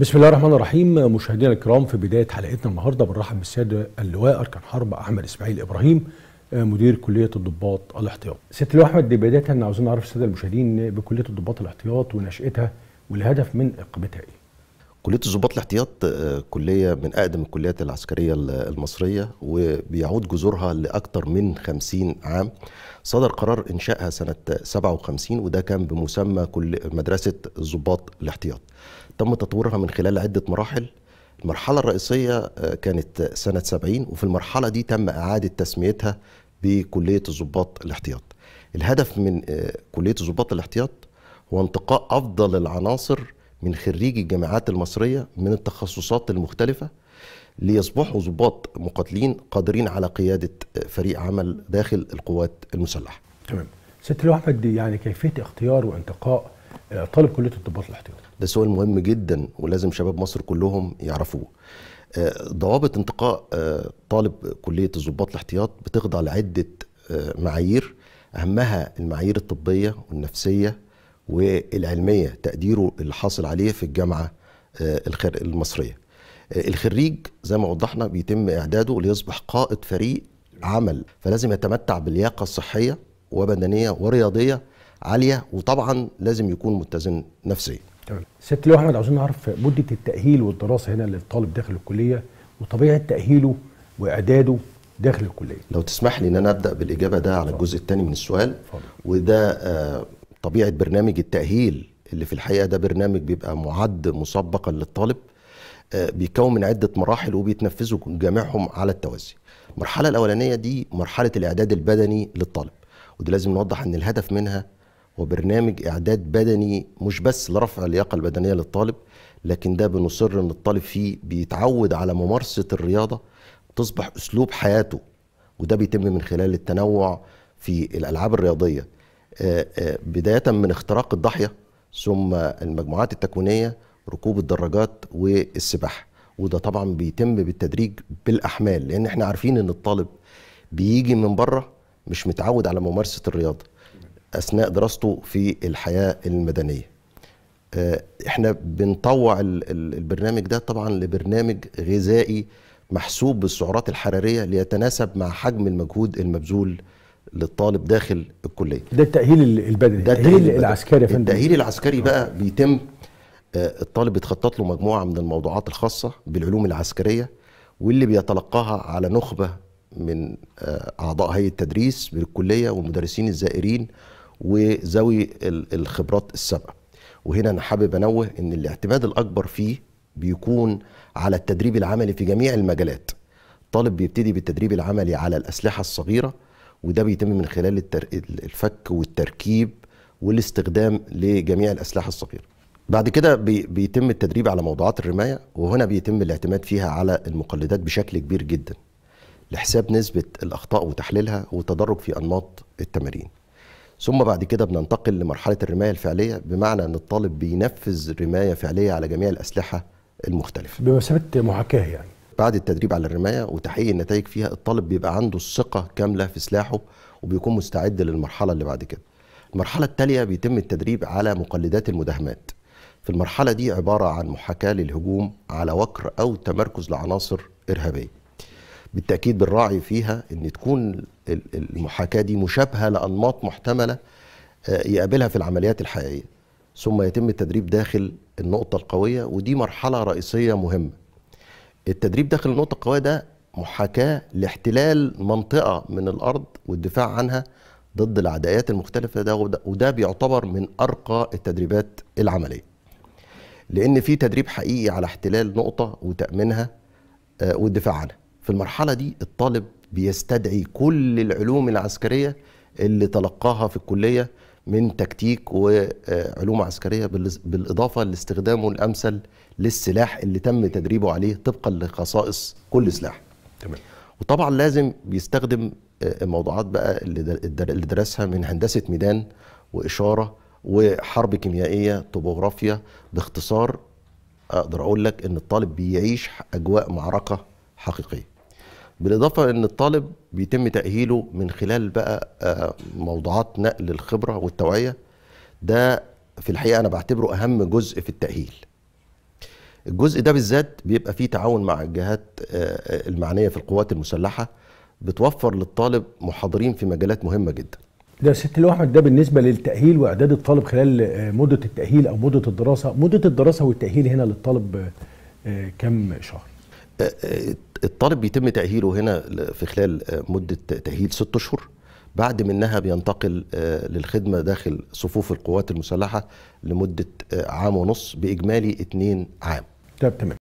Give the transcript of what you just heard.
بسم الله الرحمن الرحيم مشاهدينا الكرام في بدايه حلقتنا النهارده بنرحب بالساده اللواء اركان حرب احمد اسماعيل ابراهيم آه، مدير كليه الضباط الاحتياط. سيد اللواء احمد بدايه عاوزين نعرف الساده المشاهدين بكليه الضباط الاحتياط ونشاتها والهدف من اقامتها ايه؟ كليه الضباط الاحتياط آه، كليه من اقدم الكليات العسكريه المصريه وبيعود جذورها لاكثر من 50 عام صدر قرار انشائها سنه 57 وده كان بمسمى كل مدرسه الضباط الاحتياط تم تطويرها من خلال عده مراحل المرحله الرئيسيه آه، كانت سنه 70 وفي المرحله دي تم اعاده تسميتها بكليه الضباط الاحتياط الهدف من آه، كليه الضباط الاحتياط هو انتقاء افضل العناصر من خريجي الجامعات المصرية من التخصصات المختلفة ليصبحوا ضباط مقاتلين قادرين على قيادة فريق عمل داخل القوات المسلحة تمام ست لو احمد يعني كيفيه اختيار وانتقاء آه، طالب كليه الضباط الاحتياطي ده سؤال مهم جدا ولازم شباب مصر كلهم يعرفوه آه، ضوابط انتقاء آه، طالب كليه الضباط الاحتياط بتخضع لعده معايير اهمها المعايير الطبيه والنفسيه والعلميه تقديره اللي حاصل عليه في الجامعه آه، المصريه آه، الخريج زي ما وضحنا بيتم اعداده ليصبح قائد فريق عمل فلازم يتمتع بلياقه صحيه وبدنيه ورياضيه عاليه وطبعا لازم يكون متزن نفسيا ست لو احمد عاوزين نعرف مده التاهيل والدراسه هنا للطالب داخل الكليه وطبيعه تاهيله واعداده داخل الكليه لو تسمح لي ان انا ابدا بالاجابه ده على الجزء الثاني من السؤال فضل. وده آه طبيعه برنامج التاهيل اللي في الحقيقه ده برنامج بيبقى معد مسبقا للطالب آه، بيكون من عده مراحل وبيتنفذوا جميعهم على التوازي. المرحله الاولانيه دي مرحله الاعداد البدني للطالب ودي لازم نوضح ان الهدف منها هو برنامج اعداد بدني مش بس لرفع اللياقه البدنيه للطالب لكن ده بنصر ان الطالب فيه بيتعود على ممارسه الرياضه تصبح اسلوب حياته وده بيتم من خلال التنوع في الالعاب الرياضيه بدايه من اختراق الضاحيه ثم المجموعات التكوينيه ركوب الدراجات والسباحه وده طبعا بيتم بالتدريج بالاحمال لان احنا عارفين ان الطالب بيجي من بره مش متعود على ممارسه الرياضه اثناء دراسته في الحياه المدنيه آه، احنا بنطوع البرنامج ده طبعا لبرنامج غذائي محسوب بالسعرات الحراريه ليتناسب مع حجم المجهود المبذول للطالب داخل الكليه ده التاهيل البدني ده التاهيل, العسكري يا فندم التاهيل العسكري بقى بيتم آه، الطالب بيتخطط له مجموعه من الموضوعات الخاصه بالعلوم العسكريه واللي بيتلقاها على نخبه من آه، اعضاء هيئه التدريس بالكليه والمدرسين الزائرين وذوي الخبرات السابقه وهنا انا حابب انوه ان الاعتماد الاكبر فيه بيكون على التدريب العملي في جميع المجالات طالب بيبتدي بالتدريب العملي على الاسلحه الصغيره وده بيتم من خلال التر... الفك والتركيب والاستخدام لجميع الاسلحه الصغيره. بعد كده بي... بيتم التدريب على موضوعات الرمايه وهنا بيتم الاعتماد فيها على المقلدات بشكل كبير جدا لحساب نسبه الاخطاء وتحليلها والتدرج في انماط التمارين. ثم بعد كده بننتقل لمرحله الرمايه الفعليه بمعنى ان الطالب بينفذ رمايه فعليه على جميع الاسلحه المختلفه. بمثابه محاكاه يعني. بعد التدريب على الرمايه وتحقيق النتائج فيها الطالب بيبقى عنده الثقه كامله في سلاحه وبيكون مستعد للمرحله اللي بعد كده. المرحله التاليه بيتم التدريب على مقلدات المداهمات. في المرحله دي عباره عن محاكاه للهجوم على وكر او تمركز لعناصر ارهابيه. بالتاكيد بنراعي فيها ان تكون المحاكاه دي مشابهه لانماط محتمله آه، يقابلها في العمليات الحقيقيه. ثم يتم التدريب داخل النقطه القويه ودي مرحله رئيسيه مهمه. التدريب داخل النقطه القويه ده محاكاه لاحتلال منطقه من الارض والدفاع عنها ضد العدائيات المختلفه ده وده, وده بيعتبر من ارقى التدريبات العمليه لان في تدريب حقيقي على احتلال نقطه وتامينها آه، والدفاع عنها في المرحله دي الطالب بيستدعي كل العلوم العسكريه اللي تلقاها في الكليه من تكتيك وعلوم عسكريه بالاضافه لاستخدامه الامثل للسلاح اللي تم تدريبه عليه طبقا لخصائص كل سلاح. تمام. وطبعا لازم بيستخدم آه، الموضوعات بقى اللي درسها من هندسه ميدان واشاره وحرب كيميائيه طبوغرافيا باختصار اقدر اقول لك ان الطالب بيعيش اجواء معركه حقيقيه. بالاضافه ان الطالب بيتم تاهيله من خلال بقى آه، موضوعات نقل الخبره والتوعيه ده في الحقيقه انا بعتبره اهم جزء في التاهيل الجزء ده بالذات بيبقى فيه تعاون مع الجهات آه، آه، المعنيه في القوات المسلحه بتوفر للطالب محاضرين في مجالات مهمه جدا ده ست لو احمد ده بالنسبه للتاهيل واعداد الطالب خلال مده التاهيل او مده الدراسه مده الدراسه والتاهيل هنا للطالب كم شهر الطالب بيتم تأهيله هنا في خلال مدة تأهيل ست أشهر بعد منها بينتقل آه، للخدمة داخل صفوف القوات المسلحة لمدة آه، عام ونص بإجمالي اتنين عام. طيب تمام